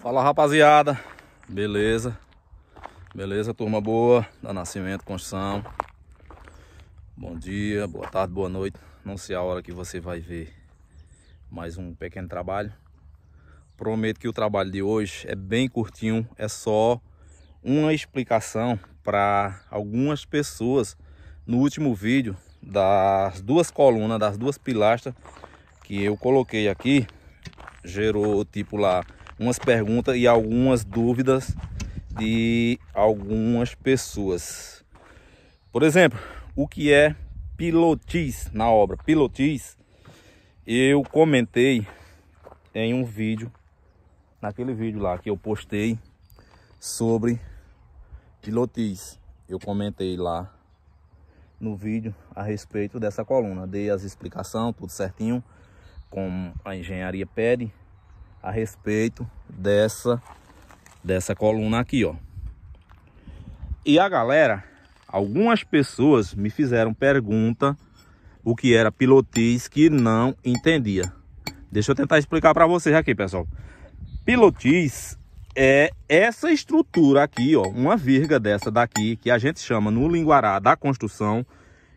Fala rapaziada, beleza? Beleza, turma boa da Nascimento Construção. Bom dia, boa tarde, boa noite. Não sei a hora que você vai ver mais um pequeno trabalho. Prometo que o trabalho de hoje é bem curtinho, é só uma explicação para algumas pessoas no último vídeo das duas colunas, das duas pilastras que eu coloquei aqui, gerou tipo lá umas perguntas e algumas dúvidas de algumas pessoas. Por exemplo, o que é pilotis na obra? Pilotis, eu comentei em um vídeo, naquele vídeo lá que eu postei sobre pilotis. Eu comentei lá no vídeo a respeito dessa coluna. Dei as explicações, tudo certinho, como a engenharia pede a respeito dessa, dessa coluna aqui, ó. E a galera, algumas pessoas me fizeram pergunta o que era pilotis que não entendia. Deixa eu tentar explicar para vocês aqui, pessoal. Pilotis é essa estrutura aqui, ó, uma virga dessa daqui, que a gente chama no linguará da construção,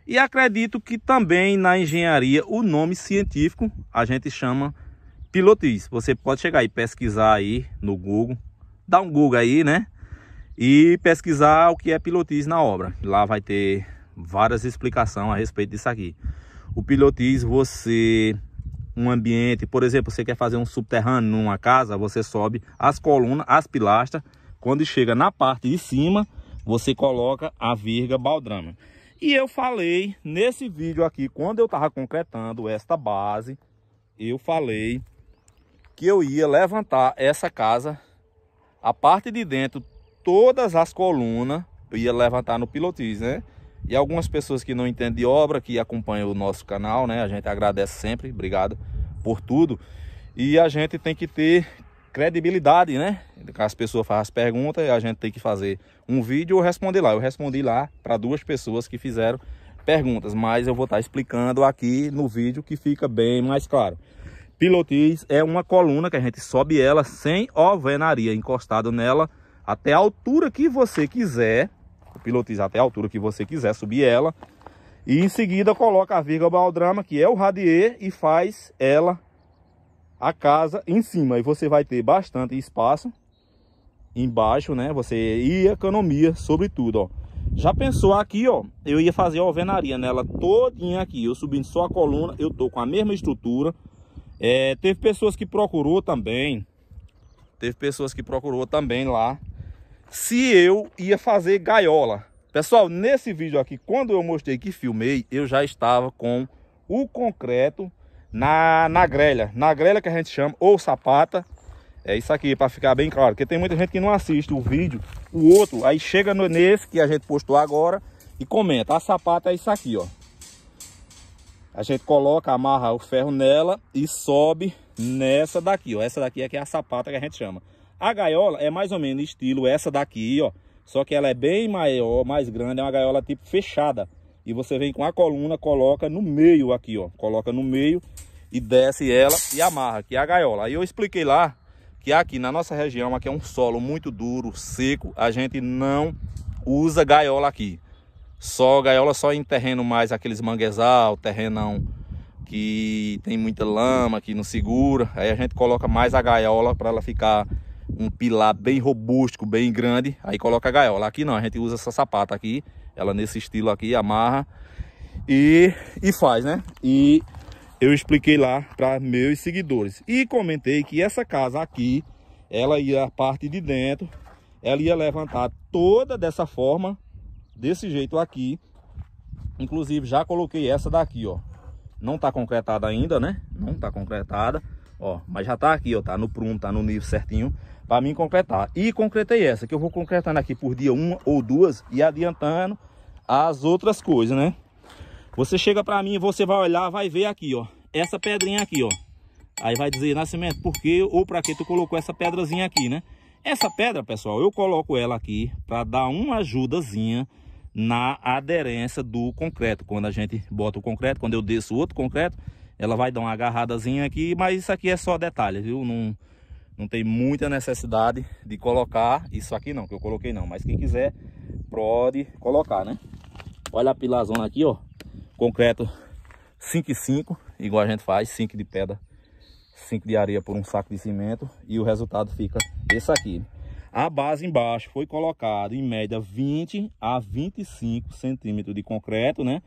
e acredito que também na engenharia o nome científico a gente chama pilotis. Você pode chegar e pesquisar aí no Google, dá um Google aí, né? E pesquisar o que é pilotis na obra. Lá vai ter várias explicações a respeito disso aqui. O pilotis, você um ambiente, por exemplo, você quer fazer um subterrâneo numa casa, você sobe as colunas, as pilastras, quando chega na parte de cima, você coloca a virga baldrama. E eu falei nesse vídeo aqui, quando eu estava concretando esta base, eu falei que eu ia levantar essa casa, a parte de dentro, todas as colunas, eu ia levantar no pilotis, né? E algumas pessoas que não entendem de obra, que acompanham o nosso canal, né? A gente agradece sempre, obrigado por tudo. E a gente tem que ter credibilidade, né? As pessoas fazem as perguntas e a gente tem que fazer um vídeo ou responder lá. Eu respondi lá para duas pessoas que fizeram perguntas, mas eu vou estar tá explicando aqui no vídeo que fica bem mais claro pilotis é uma coluna que a gente sobe ela sem alvenaria encostado nela até a altura que você quiser. O pilotis até a altura que você quiser subir ela. E em seguida coloca a viga baldrama, que é o radier, e faz ela, a casa, em cima. E você vai ter bastante espaço embaixo, né? Você e economia, sobretudo, ó. Já pensou aqui, ó, eu ia fazer a alvenaria nela todinha aqui. Eu subindo só a coluna, eu tô com a mesma estrutura é, teve pessoas que procurou também. Teve pessoas que procurou também lá. Se eu ia fazer gaiola. Pessoal, nesse vídeo aqui, quando eu mostrei que filmei, eu já estava com o concreto na, na grelha. Na grelha que a gente chama, ou sapata. É isso aqui, para ficar bem claro. Porque tem muita gente que não assiste o vídeo, o outro. Aí chega no, nesse que a gente postou agora e comenta. A sapata é isso aqui, ó a gente coloca, amarra o ferro nela e sobe nessa daqui, ó. Essa daqui é que é a sapata que a gente chama. A gaiola é mais ou menos estilo essa daqui, ó. Só que ela é bem maior, mais grande, é uma gaiola tipo fechada. E você vem com a coluna, coloca no meio aqui, ó. Coloca no meio e desce ela e amarra, que é a gaiola. Aí eu expliquei lá que aqui na nossa região, aqui é um solo muito duro, seco, a gente não usa gaiola aqui. Só gaiola só em terreno mais aqueles manguezal, terrenão que tem muita lama, que não segura. Aí a gente coloca mais a gaiola para ela ficar um pilar bem robusto, bem grande. Aí coloca a gaiola. Aqui não, a gente usa essa sapata aqui, ela nesse estilo aqui, amarra e, e faz, né? E eu expliquei lá para meus seguidores. E comentei que essa casa aqui, ela ia a parte de dentro, ela ia levantar toda dessa forma desse jeito aqui. Inclusive, já coloquei essa daqui, ó. Não tá concretada ainda, né? Não tá concretada, ó. Mas já tá aqui, ó. Tá no prumo, tá no nível certinho para mim concretar. E concretei essa, que eu vou concretando aqui por dia uma ou duas e adiantando as outras coisas, né? Você chega para mim, você vai olhar, vai ver aqui, ó. Essa pedrinha aqui, ó. Aí vai dizer, Nascimento, por que ou para que tu colocou essa pedrazinha aqui, né? Essa pedra, pessoal, eu coloco ela aqui para dar uma ajudazinha na aderência do concreto. Quando a gente bota o concreto, quando eu desço outro concreto, ela vai dar uma agarradazinha aqui, mas isso aqui é só detalhe, viu? Não, não tem muita necessidade de colocar isso aqui não, que eu coloquei não, mas quem quiser pode colocar, né? Olha a pilazona aqui, ó, concreto 5 e 5, igual a gente faz, 5 de pedra, 5 de areia por um saco de cimento e o resultado fica esse aqui. A base embaixo foi colocada em média 20 a 25 centímetros de concreto, né?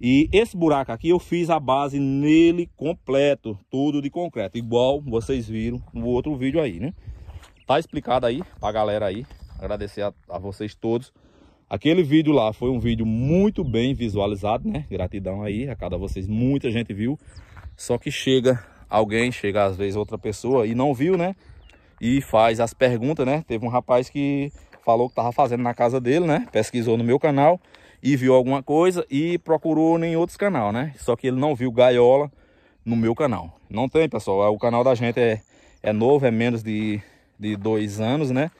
E esse buraco aqui eu fiz a base nele completo, tudo de concreto, igual vocês viram no outro vídeo aí, né? Tá explicado aí pra galera aí, agradecer a, a vocês todos. Aquele vídeo lá foi um vídeo muito bem visualizado, né? Gratidão aí a cada vocês, muita gente viu. Só que chega alguém, chega às vezes outra pessoa e não viu, né? e faz as perguntas, né? Teve um rapaz que falou que tava fazendo na casa dele, né? Pesquisou no meu canal e viu alguma coisa e procurou em outros canal, né? Só que ele não viu gaiola no meu canal. Não tem, pessoal. O canal da gente é, é novo, é menos de, de dois anos, né?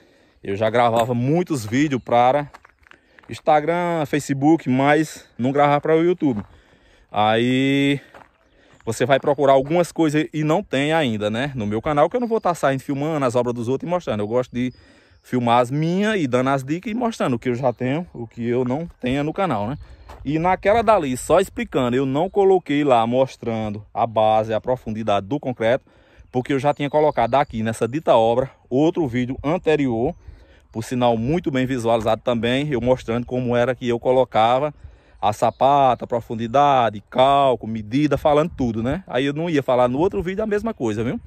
Eu já gravava muitos vídeos para Instagram, Facebook, mas não gravava para o YouTube. Aí você vai procurar algumas coisas e não tem ainda, né? No meu canal, que eu não vou estar tá saindo filmando as obras dos outros e mostrando. Eu gosto de filmar as minhas e dando as dicas e mostrando o que eu já tenho, o que eu não tenho no canal, né? E naquela dali, só explicando, eu não coloquei lá mostrando a base, a profundidade do concreto, porque eu já tinha colocado aqui nessa dita obra outro vídeo anterior, por sinal muito bem visualizado também, eu mostrando como era que eu colocava a sapata, profundidade, cálculo, medida, falando tudo, né? Aí eu não ia falar no outro vídeo a mesma coisa, viu?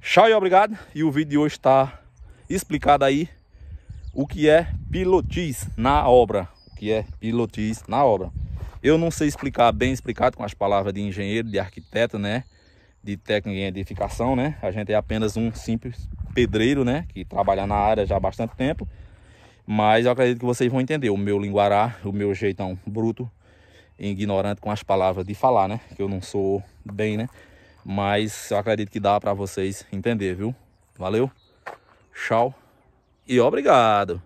Tchau e obrigado. E o vídeo de hoje está explicado aí o que é pilotis na obra. O que é pilotis na obra. Eu não sei explicar bem explicado com as palavras de engenheiro, de arquiteto, né? De técnico em edificação, né? A gente é apenas um simples pedreiro, né? Que trabalha na área já há bastante tempo. Mas eu acredito que vocês vão entender o meu linguará, o meu jeitão bruto, ignorante com as palavras de falar, né? Que eu não sou bem, né? Mas eu acredito que dá para vocês entender, viu? Valeu, tchau e obrigado!